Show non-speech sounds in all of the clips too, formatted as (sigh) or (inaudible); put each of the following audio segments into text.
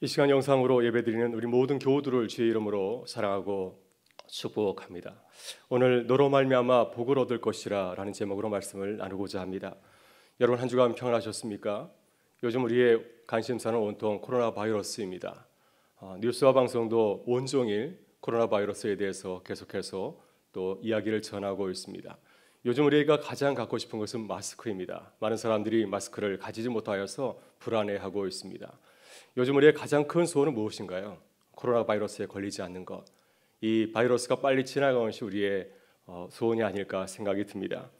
이 시간 영상으로 예배드리는 우리 모든 교우들을 주의 이름으로 사랑하고 축복합니다. 오늘 너로 말미암아 복을 얻을 것이라라는 제목으로 말씀을 나누고자 합니다. 여러분 한 주간 평안하셨습니까? 요즘 우리의 관심사는 온통 코로나 바이러스입니다. 어, 뉴스와 방송도 온종일 코로나 바이러스에 대해서 계속해서 또 이야기를 전하고 있습니다. 요즘 우리가 가장 갖고 싶은 것은 마스크입니다. 많은 사람들이 마스크를 가지지 못하여서 불안해하고 있습니다. 요즘 우리의 가장 큰 소원은 무엇인가요? 코로나 바이러스에 걸리지 않는 것. 이 바이러스가 빨리 지나가는 것이 우리의 어, 소원이 아닐까 생각이 듭니다.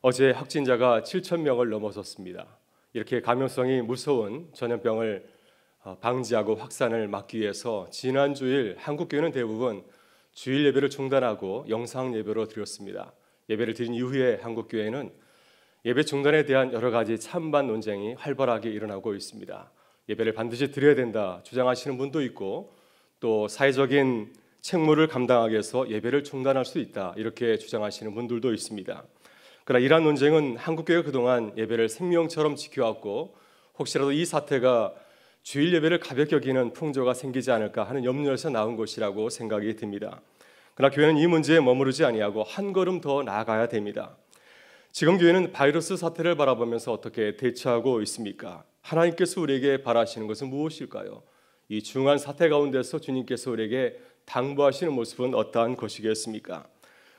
어제 확진자가 7천 명을 넘어섰습니다. 이렇게 감염성이 무서운 전염병을 어, 방지하고 확산을 막기 위해서 지난 주일 한국 교회는 대부분 주일 예배를 중단하고 영상 예배로 드렸습니다. 예배를 드린 이후에 한국 교회는 예배 중단에 대한 여러 가지 찬반 논쟁이 활발하게 일어나고 있습니다. 예배를 반드시 드려야 된다 주장하시는 분도 있고 또 사회적인 책무를 감당하기 위해서 예배를 중단할 수 있다 이렇게 주장하시는 분들도 있습니다. 그러나 이러한 논쟁은 한국 교회 그동안 예배를 생명처럼 지켜왔고 혹시라도 이 사태가 주일 예배를 가볍게 여기는 풍조가 생기지 않을까 하는 염려에서 나온 것이라고 생각이 듭니다. 그러나 교회는 이 문제에 머무르지 아니하고 한 걸음 더 나아가야 됩니다. 지금 교회는 바이러스 사태를 바라보면서 어떻게 대처하고 있습니까? 하나님께서 우리에게 바라시는 것은 무엇일까요? 이 중한 사태 가운데서 주님께서 우리에게 당부하시는 모습은 어떠한 것이겠습니까?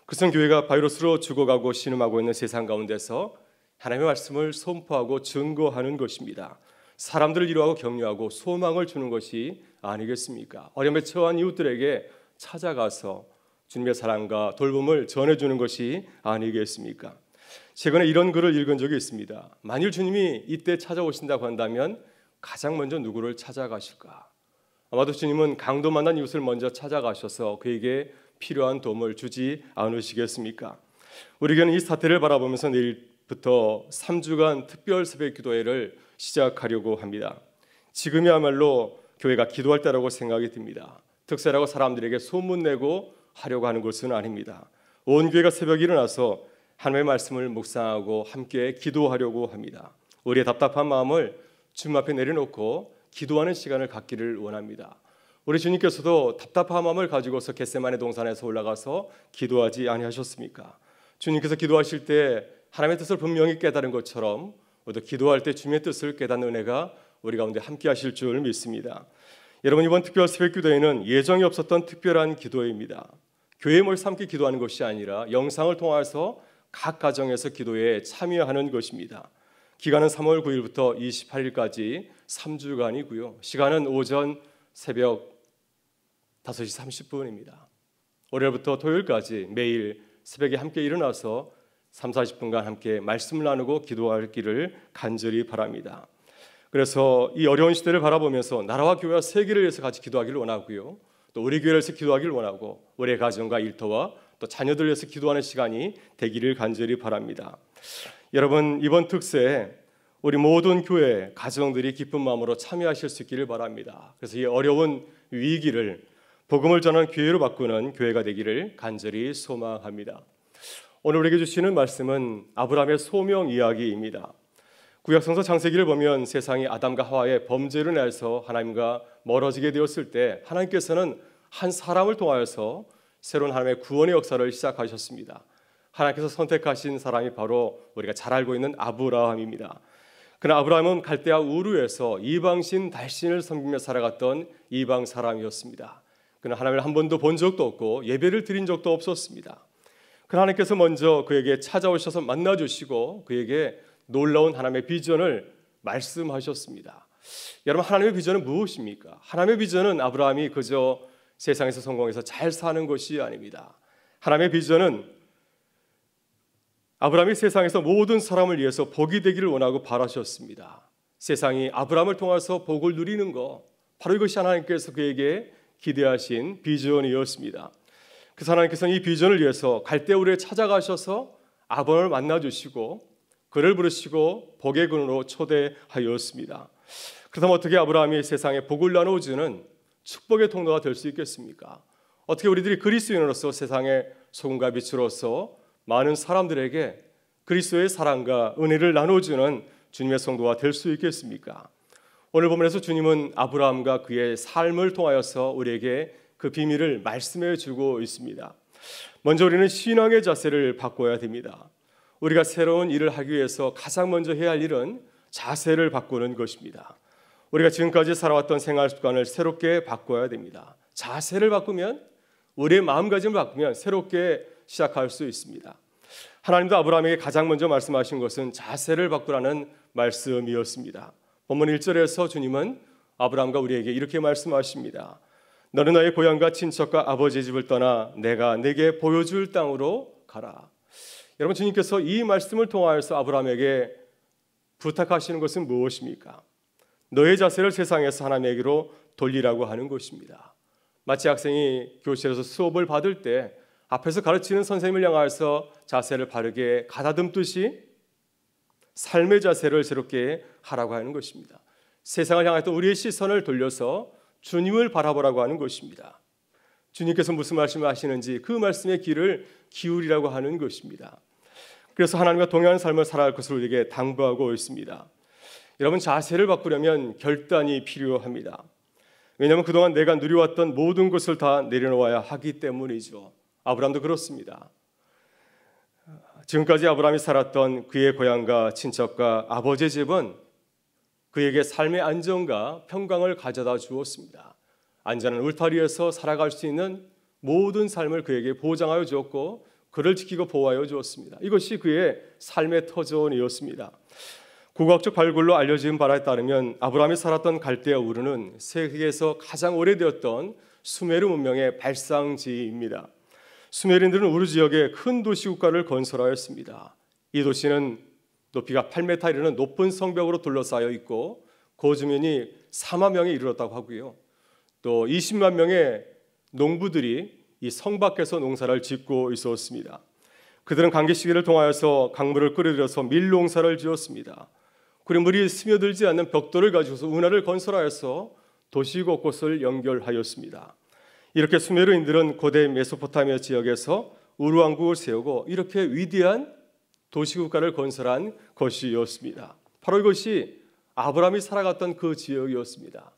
그것 교회가 바이러스로 죽어가고 신음하고 있는 세상 가운데서 하나님의 말씀을 선포하고 증거하는 것입니다. 사람들을 위로하고 격려하고 소망을 주는 것이 아니겠습니까? 어려움에 처한 이웃들에게 찾아가서 주님의 사랑과 돌봄을 전해주는 것이 아니겠습니까? 최근에 이런 글을 읽은 적이 있습니다. 만일 주님이 이때 찾아오신다고 한다면 가장 먼저 누구를 찾아가실까? 아마도 주님은 강도 만난 이웃을 먼저 찾아가셔서 그에게 필요한 도움을 주지 않으시겠습니까? 우리 는이 사태를 바라보면서 내일부터 3주간 특별 새벽 기도회를 시작하려고 합니다. 지금이야말로 교회가 기도할 때라고 생각이 듭니다. 특사라고 사람들에게 소문내고 하려고 하는 것은 아닙니다. 온 교회가 새벽 일어나서 하나님의 말씀을 묵상하고 함께 기도하려고 합니다. 우리의 답답한 마음을 주님 앞에 내려놓고 기도하는 시간을 갖기를 원합니다. 우리 주님께서도 답답한 마음을 가지고서 겟세마네 동산에서 올라가서 기도하지 아니하셨습니까? 주님께서 기도하실 때 하나님의 뜻을 분명히 깨달은 것처럼 우리도 기도할 때 주님의 뜻을 깨닫는 은혜가 우리 가운데 함께 하실 줄 믿습니다. 여러분 이번 특별 새벽 기도회는 예정이 없었던 특별한 기도회입니다. 교회 뭘 삼기 기도하는 것이 아니라 영상을 통해서 각 가정에서 기도에 참여하는 것입니다. 기간은 3월 9일부터 28일까지 3주간이고요. 시간은 오전 새벽 5시 30분입니다. 월요일부터 토요일까지 매일 새벽에 함께 일어나서 3, 40분간 함께 말씀을 나누고 기도할 길을 간절히 바랍니다. 그래서 이 어려운 시대를 바라보면서 나라와 교회와 세계를 위해서 같이 기도하기를 원하고요. 또 우리 교회에서 기도하기를 원하고 우리의 가정과 일터와 또 자녀들 위해서 기도하는 시간이 되기를 간절히 바랍니다. 여러분 이번 특세 우리 모든 교회 가정들이 기쁜 마음으로 참여하실 수 있기를 바랍니다. 그래서 이 어려운 위기를 복음을 전하는 기회로 바꾸는 교회가 되기를 간절히 소망합니다. 오늘 우리에게 주시는 말씀은 아브라함의 소명 이야기입니다. 구약성서 창세기를 보면 세상이 아담과 하와의 범죄를 내서 하나님과 멀어지게 되었을 때 하나님께서는 한 사람을 통하여서 새로운 하나님의 구원의 역사를 시작하셨습니다. 하나님께서 선택하신 사람이 바로 우리가 잘 알고 있는 아브라함입니다. 그러 아브라함은 갈대아 우르에서 이방신 달신을 섬기며 살아갔던 이방 사람이었습니다. 그는 하나님을 한 번도 본 적도 없고 예배를 드린 적도 없었습니다. 그 하나님께서 먼저 그에게 찾아오셔서 만나 주시고 그에게 놀라운 하나님의 비전을 말씀하셨습니다. 여러분 하나님의 비전은 무엇입니까? 하나님의 비전은 아브라함이 그저 세상에서 성공해서 잘 사는 것이 아닙니다. 하나님의 비전은 아브라함이 세상에서 모든 사람을 위해서 복이 되기를 원하고 바라셨습니다. 세상이 아브라함을 통해서 복을 누리는 것 바로 이것이 하나님께서 그에게 기대하신 비전이었습니다. 그 하나님께서는 이 비전을 위해서 갈대우리에 찾아가셔서 아브라함을 만나 주시고 그를 부르시고 복의 근으로 초대하였습니다. 그렇다면 어떻게 아브라함이 세상에 복을 나누어주는 축복의 통로가 될 수 있겠습니까? 어떻게 우리들이 그리스도인으로서 세상의 소금과 빛으로서 많은 사람들에게 그리스도의 사랑과 은혜를 나눠주는 주님의 성도가 될 수 있겠습니까? 오늘 본문에서 주님은 아브라함과 그의 삶을 통하여서 우리에게 그 비밀을 말씀해 주고 있습니다. 먼저 우리는 신앙의 자세를 바꿔야 됩니다. 우리가 새로운 일을 하기 위해서 가장 먼저 해야 할 일은 자세를 바꾸는 것입니다. 우리가 지금까지 살아왔던 생활 습관을 새롭게 바꿔야 됩니다. 자세를 바꾸면 우리의 마음가짐을 바꾸면 새롭게 시작할 수 있습니다. 하나님도 아브라함에게 가장 먼저 말씀하신 것은 자세를 바꾸라는 말씀이었습니다. 본문 1절에서 주님은 아브라함과 우리에게 이렇게 말씀하십니다. 너는 너의 고향과 친척과 아버지 집을 떠나 내가 내게 보여줄 땅으로 가라. 여러분 주님께서 이 말씀을 통하여서 아브라함에게 부탁하시는 것은 무엇입니까? 너의 자세를 세상에서 하나님에게로 돌리라고 하는 것입니다. 마치 학생이 교실에서 수업을 받을 때 앞에서 가르치는 선생님을 향해서 자세를 바르게 가다듬듯이 삶의 자세를 새롭게 하라고 하는 것입니다. 세상을 향했던 우리의 시선을 돌려서 주님을 바라보라고 하는 것입니다. 주님께서 무슨 말씀을 하시는지 그 말씀의 귀를 기울이라고 하는 것입니다. 그래서 하나님과 동행하는 삶을 살아갈 것을 우리에게 당부하고 있습니다. 여러분 자세를 바꾸려면 결단이 필요합니다. 왜냐하면 그동안 내가 누려왔던 모든 것을 다 내려놓아야 하기 때문이죠. 아브람도 그렇습니다. 지금까지 아브람이 살았던 그의 고향과 친척과 아버지 집은 그에게 삶의 안정과 평강을 가져다 주었습니다. 안전한 울타리에서 살아갈 수 있는 모든 삶을 그에게 보장하여 주었고 그를 지키고 보호하여 주었습니다. 이것이 그의 삶의 터전이었습니다. 국악적 발굴로 알려진 바에 따르면 아브라함이 살았던 갈대아 우르는 세계에서 가장 오래되었던 수메르 문명의 발상지입니다. 수메르인들은 우르 지역에 큰 도시 국가를 건설하였습니다. 이 도시는 높이가 8m 이르는 높은 성벽으로 둘러싸여 있고 거주민이 4만 명에 이르렀다고 하고요. 또 20만 명의 농부들이 이 성 밖에서 농사를 짓고 있었습니다. 그들은 강기 시기를 통하여서 강물을 끌어들여서 밀농사를 지었습니다. 그리고 물이 스며들지 않는 벽돌을 가지고서 운하를 건설하여서 도시 곳곳을 연결하였습니다. 이렇게 수메르인들은 고대 메소포타미아 지역에서 우루왕국을 세우고 이렇게 위대한 도시국가를 건설한 것이었습니다. 바로 이것이 아브라함이 살아갔던 그 지역이었습니다.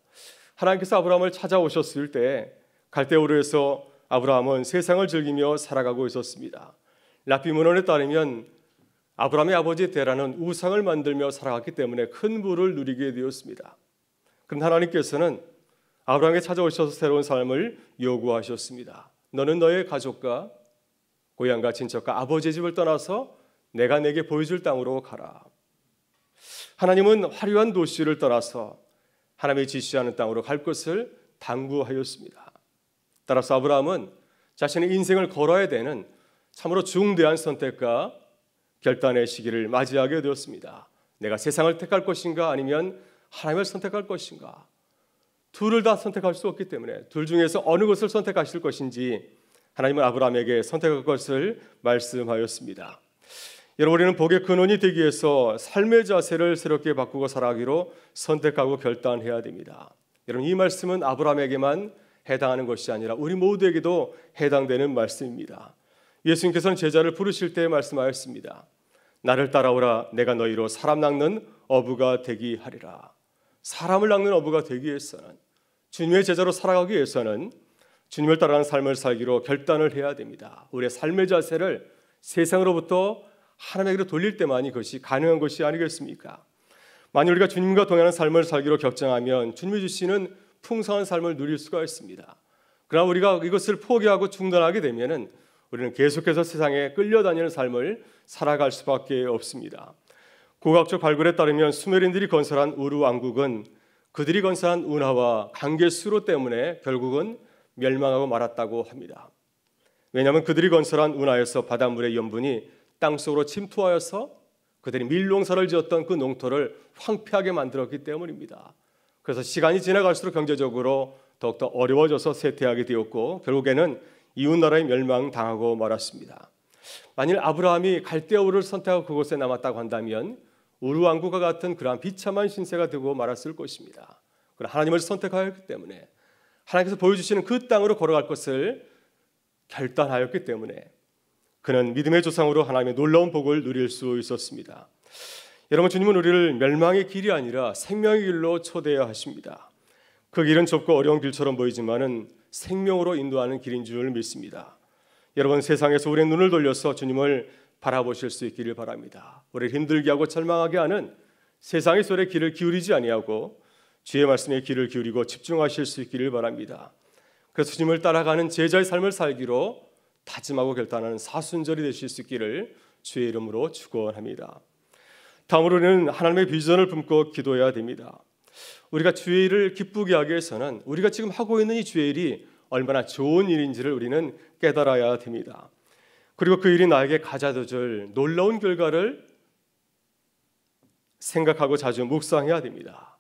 하나님께서 아브라함을 찾아오셨을 때 갈대오르에서 아브라함은 세상을 즐기며 살아가고 있었습니다. 라피문헌에 따르면 아브라함의 아버지 데라는 우상을 만들며 살아갔기 때문에 큰 부를 누리게 되었습니다. 그런 하나님께서는 아브라함에 찾아오셔서 새로운 삶을 요구하셨습니다. 너는 너의 가족과 고향과 친척과 아버지 집을 떠나서 내가 내게 보여줄 땅으로 가라. 하나님은 화려한 도시를 떠나서 하나님이 지시하는 땅으로 갈 것을 당부하였습니다. 따라서 아브라함은 자신의 인생을 걸어야 되는 참으로 중대한 선택과 결단의 시기를 맞이하게 되었습니다. 내가 세상을 택할 것인가 아니면 하나님을 선택할 것인가? 둘을 다 선택할 수 없기 때문에 둘 중에서 어느 것을 선택하실 것인지 하나님은 아브라함에게 선택할 것을 말씀하였습니다. 여러분 우리는 복의 근원이 되기 위해서 삶의 자세를 새롭게 바꾸고 살아가기로 선택하고 결단해야 됩니다. 여러분 이 말씀은 아브라함에게만 해당하는 것이 아니라 우리 모두에게도 해당되는 말씀입니다. 예수님께서는 제자를 부르실 때 말씀하였습니다. 나를 따라오라 내가 너희로 사람 낚는 어부가 되기 하리라. 사람을 낚는 어부가 되기 위해서는 주님의 제자로 살아가기 위해서는 주님을 따라가는 삶을 살기로 결단을 해야 됩니다. 우리의 삶의 자세를 세상으로부터 하나님에게로 돌릴 때만이 그것이 가능한 것이 아니겠습니까? 만일 우리가 주님과 동행하는 삶을 살기로 결정하면 주님이 주시는 풍성한 삶을 누릴 수가 있습니다. 그러나 우리가 이것을 포기하고 중단하게 되면은 우리는 계속해서 세상에 끌려다니는 삶을 살아갈 수밖에 없습니다. 고각적 발굴에 따르면 수메린들이 건설한 우루 왕국은 그들이 건설한 운하와 강계 수로 때문에 결국은 멸망하고 말았다고 합니다. 왜냐하면 그들이 건설한 운하에서 바닷물의 염분이 땅속으로 침투하여서 그들이 밀농사를 지었던 그 농토를 황폐하게 만들었기 때문입니다. 그래서 시간이 지나갈수록 경제적으로 더욱더 어려워져서 쇠퇴하게 되었고 결국에는 이웃나라에 멸망당하고 말았습니다. 만일 아브라함이 갈대아우를 선택하고 그곳에 남았다고 한다면 우루왕국과 같은 그러한 비참한 신세가 되고 말았을 것입니다. 그러나 하나님을 선택하였기 때문에 하나님께서 보여주시는 그 땅으로 걸어갈 것을 결단하였기 때문에 그는 믿음의 조상으로 하나님의 놀라운 복을 누릴 수 있었습니다. 여러분 주님은 우리를 멸망의 길이 아니라 생명의 길로 초대하십니다. 그 길은 좁고 어려운 길처럼 보이지만은 생명으로 인도하는 길인 줄 믿습니다. 여러분 세상에서 우리의 눈을 돌려서 주님을 바라보실 수 있기를 바랍니다. 우리를 힘들게 하고 절망하게 하는 세상의 소리에 귀를 기울이지 아니하고 주의 말씀에 귀를 기울이고 집중하실 수 있기를 바랍니다. 그래서 주님을 따라가는 제자의 삶을 살기로 다짐하고 결단하는 사순절이 되실 수 있기를 주의 이름으로 축원합니다. 다음으로는 하나님의 비전을 품고 기도해야 됩니다. 우리가 주일을 기쁘게 하기 위해서는 우리가 지금 하고 있는 이 주일이 얼마나 좋은 일인지를 우리는 깨달아야 됩니다. 그리고 그 일이 나에게 가져다 줄 놀라운 결과를 생각하고 자주 묵상해야 됩니다.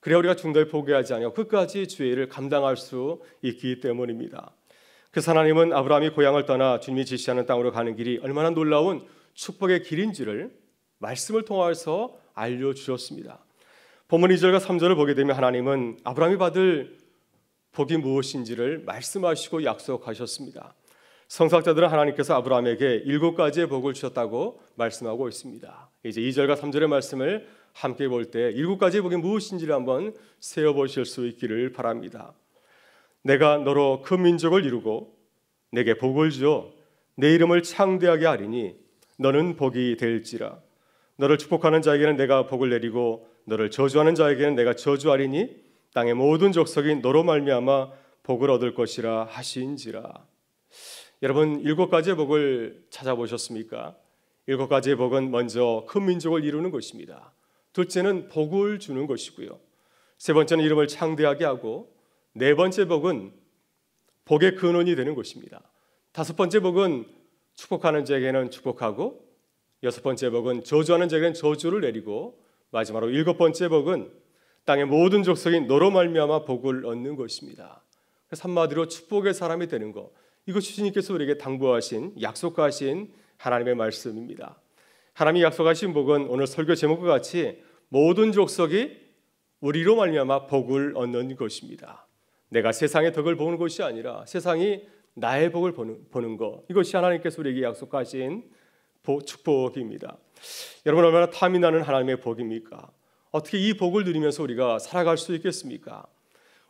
그래야 우리가 중도에 포기하지 않고 끝까지 주의를 감당할 수 있기 때문입니다. 그 하나님은 아브라함이 고향을 떠나 주님이 지시하는 땅으로 가는 길이 얼마나 놀라운 축복의 길인지를 말씀을 통해서 알려주셨습니다. 본문 2절과 3절을 보게 되면 하나님은 아브라함이 받을 복이 무엇인지를 말씀하시고 약속하셨습니다. 성사학자들은 하나님께서 아브라함에게 일곱 가지의 복을 주셨다고 말씀하고 있습니다. 이제 2절과 3절의 말씀을 함께 볼 때 일곱 가지의 복이 무엇인지를 한번 세어 보실 수 있기를 바랍니다. 내가 너로 큰 민족을 이루고 내게 복을 주어 내 이름을 창대하게 하리니 너는 복이 될지라 너를 축복하는 자에게는 내가 복을 내리고 너를 저주하는 자에게는 내가 저주하리니 땅의 모든 족속이 너로 말미암아 복을 얻을 것이라 하신지라. 여러분 일곱 가지의 복을 찾아보셨습니까? 일곱 가지의 복은 먼저 큰 민족을 이루는 것입니다. 둘째는 복을 주는 것이고요. 세 번째는 이름을 창대하게 하고 네 번째 복은 복의 근원이 되는 것입니다. 다섯 번째 복은 축복하는 자에게는 축복하고 여섯 번째 복은 저주하는 자에게는 저주를 내리고 마지막으로 일곱 번째 복은 땅의 모든 족속이 너로 말미암아 복을 얻는 것입니다. 한마디로 축복의 사람이 되는 것. 이것이 주님께서 우리에게 당부하신 약속하신 하나님의 말씀입니다. 하나님이 약속하신 복은 오늘 설교 제목과 같이 모든 족속이 우리로 말미암아 복을 얻는 것입니다. 내가 세상의 덕을 보는 것이 아니라 세상이 나의 복을 보는, 보는 것. 이것이 하나님께서 우리에게 약속하신 복, 축복입니다. 여러분 얼마나 탐이 나는 하나님의 복입니까? 어떻게 이 복을 누리면서 우리가 살아갈 수 있겠습니까?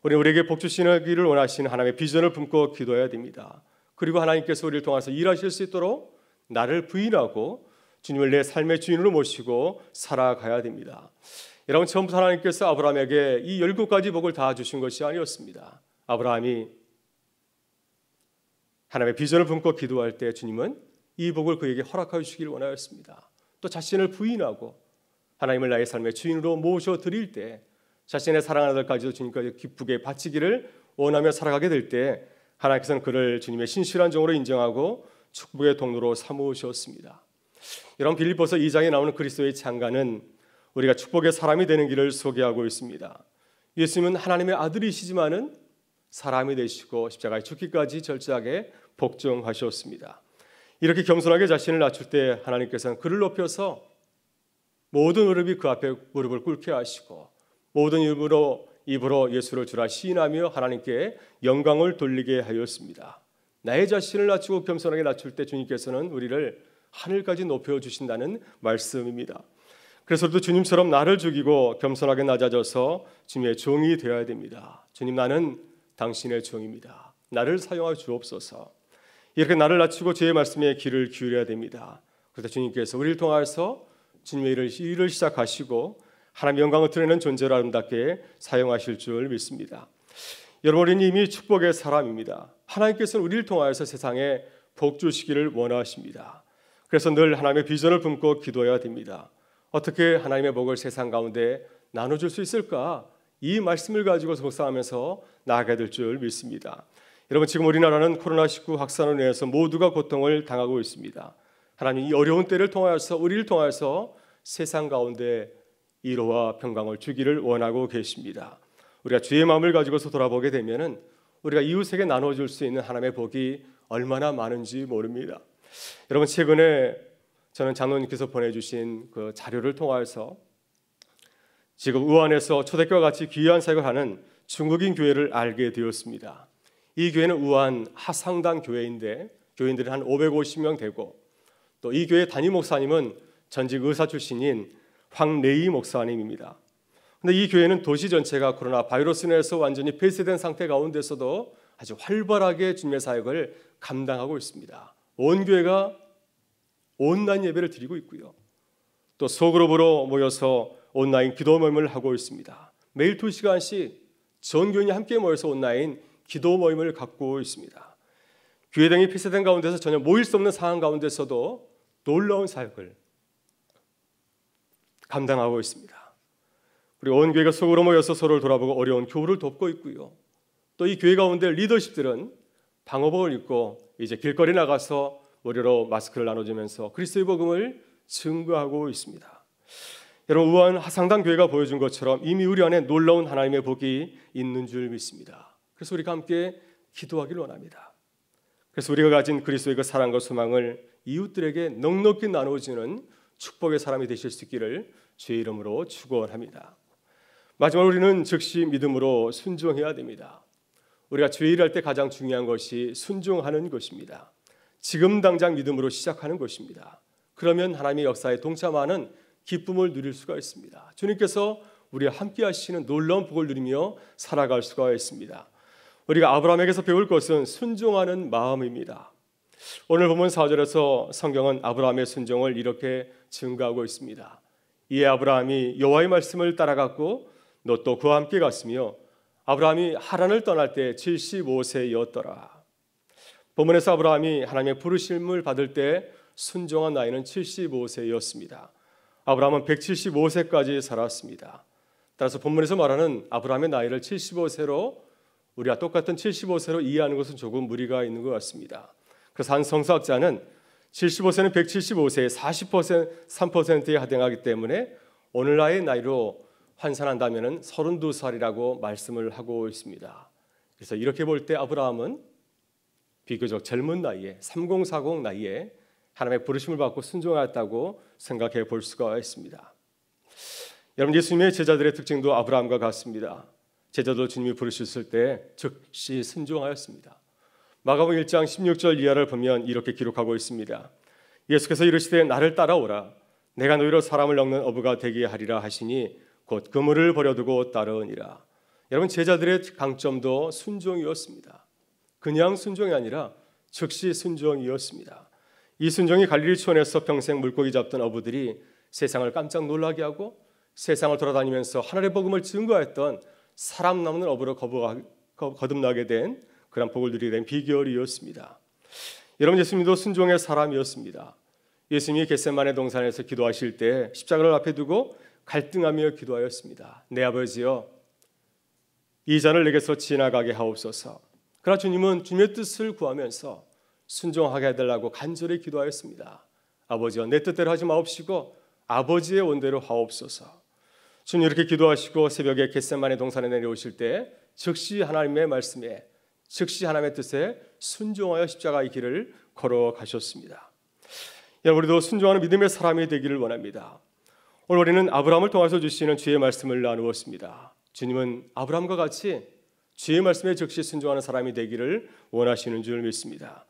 우리 우리에게 복 주시기를 원하시는 하나님의 비전을 품고 기도해야 됩니다. 그리고 하나님께서 우리를 통해서 일하실 수 있도록 나를 부인하고 주님을 내 삶의 주인으로 모시고 살아가야 됩니다. 여러분 처음부터 하나님께서 아브라함에게 이 열곱 가지 복을 다 주신 것이 아니었습니다. 아브라함이 하나님의 비전을 품고 기도할 때 주님은 이 복을 그에게 허락하여 주시기를 원하였습니다. 또 자신을 부인하고 하나님을 나의 삶의 주인으로 모셔 드릴 때 자신의 사랑하는 아들까지도 주님께 기쁘게 바치기를 원하며 살아가게 될 때 하나님께서는 그를 주님의 신실한 종으로 인정하고 축복의 동로로 삼으셨습니다. 여러 빌립보서 2장에 나오는 그리스도의 장가는 우리가 축복의 사람이 되는 길을 소개하고 있습니다. 예수님은 하나님의 아들이시지만은 사람이 되시고 십자가에 죽기까지 절제하게 복종하셨습니다. 이렇게 겸손하게 자신을 낮출 때 하나님께서는 그를 높여서 모든 무릎이 그 앞에 무릎을 꿇게 하시고 모든 입으로 입으로 예수를 주라 시인하며 하나님께 영광을 돌리게 하였습니다. 나의 자신을 낮추고 겸손하게 낮출 때 주님께서는 우리를 하늘까지 높여 주신다는 말씀입니다. 그래서 도 주님처럼 나를 죽이고 겸손하게 낮아져서 주님의 종이 되어야 됩니다. 주님 나는 당신의 종입니다. 나를 사용하 주옵소서. 이렇게 나를 낮추고 주의 말씀에 귀를 기울여야 됩니다. 그러다 주님께서 우리를 통해서 주님의 일을, 일을 시작하시고 하나님의 영광을 드리는 존재를 아름답게 사용하실 줄 믿습니다. 여러분 우 이미 축복의 사람입니다. 하나님께서는 우리를 통하여서 세상에 복 주시기를 원하십니다. 그래서 늘 하나님의 비전을 품고 기도해야 됩니다. 어떻게 하나님의 복을 세상 가운데 나눠줄 수 있을까? 이 말씀을 가지고 속상하면서 나아가야 될줄 믿습니다. 여러분 지금 우리나라는 코로나19 확산을위해서 모두가 고통을 당하고 있습니다. 하나님 이 어려운 때를 통하여서 우리를 통하여서 세상 가운데 이로와 평강을 주기를 원하고 계십니다. 우리가 주의 마음을 가지고서 돌아보게 되면은 우리가 이웃에게 나눠 줄수 있는 하나님의 복이 얼마나 많은지 모릅니다. 여러분 최근에 저는 장로님께서 보내주신 그 자료를 통하여서 지금 우한에서 초대교와 같이 귀한 사역을 하는 중국인 교회를 알게 되었습니다. 이 교회는 우한 하상당 교회인데 교인들이 한 550명 되고 또 이 교회 단임 목사님은 전직 의사 출신인 황레이 목사님입니다. 근데 이 교회는 도시 전체가 코로나 바이러스 내에서 완전히 폐쇄된 상태 가운데서도 아주 활발하게 주님의 사역을 감당하고 있습니다. 온 교회가 온라인 예배를 드리고 있고요. 또 소그룹으로 모여서 온라인 기도 모임을 하고 있습니다. 매일 2시간씩 전 교인이 함께 모여서 온라인 기도 모임을 갖고 있습니다. 교회당이 폐쇄된 가운데서 전혀 모일 수 없는 상황 가운데서도 놀라운 사역을 감당하고 있습니다. 우리 온 교회가 속으로 모여서 서로를 돌아보고 어려운 교우를 돕고 있고요. 또 이 교회 가운데 리더십들은 방호복을 입고 이제 길거리 나가서 무료로 마스크를 나눠주면서 그리스도의 복음을 증거하고 있습니다. 여러분 우한 하상당 교회가 보여준 것처럼 이미 우리 안에 놀라운 하나님의 복이 있는 줄 믿습니다. 그래서 우리가 함께 기도하길 원합니다. 그래서 우리가 가진 그리스도의 그 사랑과 소망을 이웃들에게 넉넉히 나누어주는 축복의 사람이 되실 수 있기를 주의 이름으로 축원합니다. 마지막으로 우리는 즉시 믿음으로 순종해야 됩니다. 우리가 주 일할 때 가장 중요한 것이 순종하는 것입니다. 지금 당장 믿음으로 시작하는 것입니다. 그러면 하나님의 역사에 동참하는 기쁨을 누릴 수가 있습니다. 주님께서 우리와 함께 하시는 놀라운 복을 누리며 살아갈 수가 있습니다. 우리가 아브라함에게서 배울 것은 순종하는 마음입니다. 오늘 보면 4절에서 성경은 아브라함의 순종을 이렇게 증가하고 있습니다. 이에 아브라함이 여호와의 말씀을 따라갔고 롯도 그와 함께 갔으며 아브라함이 하란을 떠날 때 75세였더라. 본문에서 아브라함이 하나님의 부르심을 받을 때 순종한 나이는 75세였습니다. 아브라함은 175세까지 살았습니다. 따라서 본문에서 말하는 아브라함의 나이를 75세로 우리와 똑같은 75세로 이해하는 것은 조금 무리가 있는 것 같습니다. 그래서 한 성서학자는 75세는 175세의 40% 3%에 해당하기 때문에 오늘날의 나이로 환산한다면 32살이라고 말씀을 하고 있습니다. 그래서 이렇게 볼 때 아브라함은 비교적 젊은 나이에 3040 나이에 하나님의 부르심을 받고 순종하였다고 생각해 볼 수가 있습니다. 여러분 예수님의 제자들의 특징도 아브라함과 같습니다. 제자들 주님이 부르셨을 때 즉시 순종하였습니다. 마가복 1장 16절 이하를 보면 이렇게 기록하고 있습니다. 예수께서 이르시되 나를 따라오라 내가 너희로 사람을 엮는 어부가 되게 하리라 하시니 곧 그물을 버려두고 따르니라. 여러분 제자들의 강점도 순종이었습니다. 그냥 순종이 아니라 즉시 순종이었습니다. 이 순종이 갈릴리 초에서 평생 물고기 잡던 어부들이 세상을 깜짝 놀라게 하고 세상을 돌아다니면서 하늘의 복음을 증거했던 사람 남는 업으로 거듭나게 된 그런 복을 누리게 된 비결이었습니다. 여러분 예수님도 순종의 사람이었습니다. 예수님이 겟세만의 동산에서 기도하실 때 십자가를 앞에 두고 갈등하며 기도하였습니다. 내 네, 아버지여 이 잔을 내게서 지나가게 하옵소서. 그러나 주님은 주님의 뜻을 구하면서 순종하게 해달라고 간절히 기도하였습니다. 아버지여 내 뜻대로 하지 마옵시고 아버지의 원대로 하옵소서. 주님 이렇게 기도하시고 새벽에 겟세만의 동산에 내려오실 때 즉시 하나님의 말씀에 즉시 하나님의 뜻에 순종하여 십자가의 길을 걸어가셨습니다. 여러분 우리도 순종하는 믿음의 사람이 되기를 원합니다. 오늘 우리는 아브라함을 통해서 주시는 주의 말씀을 나누었습니다. 주님은 아브라함과 같이 주의 말씀에 즉시 순종하는 사람이 되기를 원하시는 줄 믿습니다.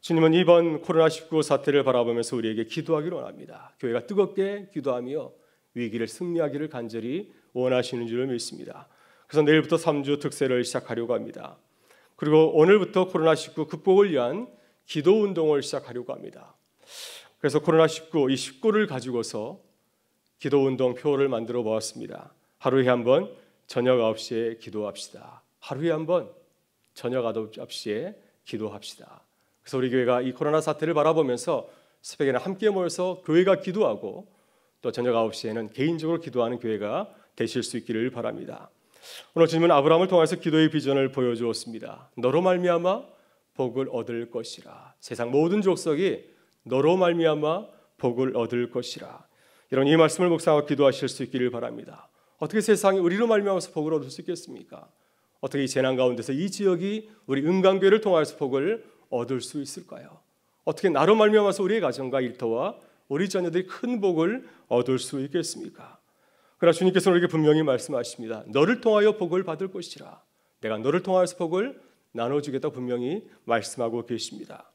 주님은 이번 코로나19 사태를 바라보면서 우리에게 기도하기를 원합니다. 교회가 뜨겁게 기도하며 위기를 승리하기를 간절히 원하시는 줄을 믿습니다. 그래서 내일부터 3주 특세를 시작하려고 합니다. 그리고 오늘부터 코로나19 극복을 위한 기도 운동을 시작하려고 합니다. 그래서 코로나19 이 19를 가지고서 기도 운동 표를 만들어 보았습니다. 하루에 한 번 저녁 9시에 기도합시다. 하루에 한 번 저녁 9시에 기도합시다. 그래서 우리 교회가 이 코로나 사태를 바라보면서 새벽에는 함께 모여서 교회가 기도하고 또 저녁 9시에는 개인적으로 기도하는 교회가 되실 수 있기를 바랍니다. 오늘 주님은 아브라함을 통해서 기도의 비전을 보여주었습니다. 너로 말미암아 복을 얻을 것이라. 세상 모든 족속이 너로 말미암아 복을 얻을 것이라. 이런 이 말씀을 묵상하고 기도하실 수 있기를 바랍니다. 어떻게 세상이 우리로 말미암아서 복을 얻을 수 있겠습니까? 어떻게 이 재난 가운데서 이 지역이 우리 은강교회를 통하여서 복을 얻을 수 있을까요? 어떻게 나로 말미암아서 우리의 가정과 일터와 우리 자녀들이 큰 복을 얻을 수 있겠습니까? 그러나 주님께서는 우리게 분명히 말씀하십니다. 너를 통하여 복을 받을 것이라. 내가 너를 통하여서 복을 나눠주겠다 분명히 말씀하고 계십니다.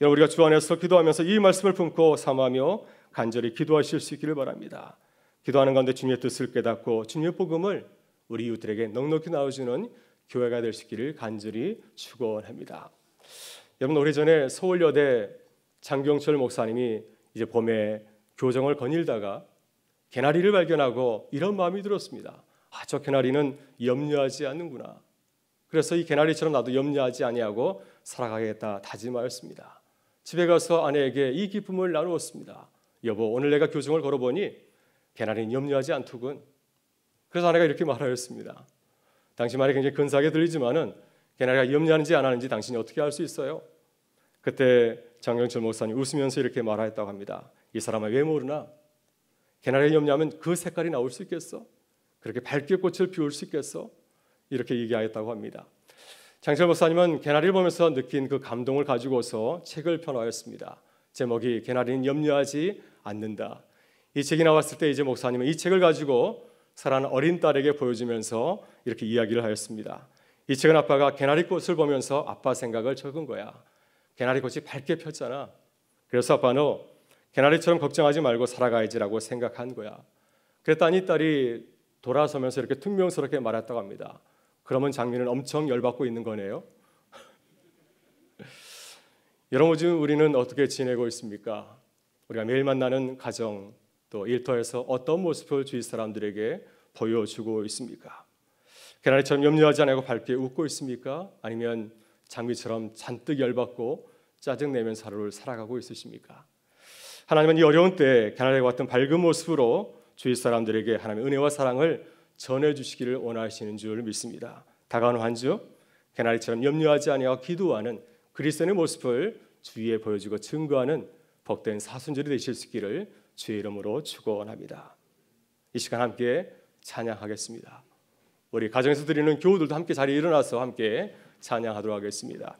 여러분 우리가 주 안에서 기도하면서 이 말씀을 품고 삼하며 간절히 기도하실 수 있기를 바랍니다. 기도하는 가운데 주님의 뜻을 깨닫고 주님의 복음을 우리 이웃들에게 넉넉히 나눠주는 교회가 될 수 있기를 간절히 축원합니다. 여러분 오래전에 서울여대 장경철 목사님이 이제 봄에 교정을 거닐다가 개나리를 발견하고 이런 마음이 들었습니다. 아, 저 개나리는 염려하지 않는구나. 그래서 이 개나리처럼 나도 염려하지 아니하고 살아가겠다 다짐하였습니다. 집에 가서 아내에게 이 기쁨을 나누었습니다. 여보, 오늘 내가 교정을 걸어보니 개나리는 염려하지 않더군. 그래서 아내가 이렇게 말하였습니다. 당신 말이 굉장히 근사하게 들리지만은 개나리가 염려하는지 안 하는지 당신이 어떻게 알 수 있어요? 그때 장영철 목사님 웃으면서 이렇게 말하였다고 합니다. 이 사람은 왜 모르나? 개나리 염려하면 그 색깔이 나올 수 있겠어? 그렇게 밝게 꽃을 피울 수 있겠어? 이렇게 얘기하였다고 합니다. 장철 목사님은 개나리를 보면서 느낀 그 감동을 가지고서 책을 펴놓았습니다 제목이 개나리는 염려하지 않는다. 이 책이 나왔을 때 이제 목사님은 이 책을 가지고 사랑하는 어린 딸에게 보여주면서 이렇게 이야기를 하였습니다. 이 책은 아빠가 개나리 꽃을 보면서 아빠 생각을 적은 거야. 개나리꽃이 밝게 폈잖아. 그래서 아빠 너 개나리처럼 걱정하지 말고 살아가야지라고 생각한 거야. 그랬더니 딸이 돌아서면서 이렇게 퉁명스럽게 말했다고 합니다. 그러면 장미는 엄청 열받고 있는 거네요. (laughs) 여러분 지금 우리는 어떻게 지내고 있습니까? 우리가 매일 만나는 가정 또 일터에서 어떤 모습을 주위 사람들에게 보여주고 있습니까? 개나리처럼 염려하지 않고 밝게 웃고 있습니까? 아니면 장비처럼 잔뜩 열받고 짜증내면서 하루를 살아가고 있으십니까? 하나님은 이 어려운 때 가나안과 같 밝은 모습으로 주위 사람들에게 하나님의 은혜와 사랑을 전해 주시기를 원하시는 줄 믿습니다. 다가오는 주, 개나리처럼 염려하지 아니하고 기도하는 그리스도의 모습을 주위에 보여주고 증거하는 복된 사순절이 되실 수 있기를 주의 이름으로 축원합니다. 이 시간 함께 찬양하겠습니다. 우리 가정에서 드리는 교우들도 함께 자리에 일어나서 함께 찬양하도록 하겠습니다.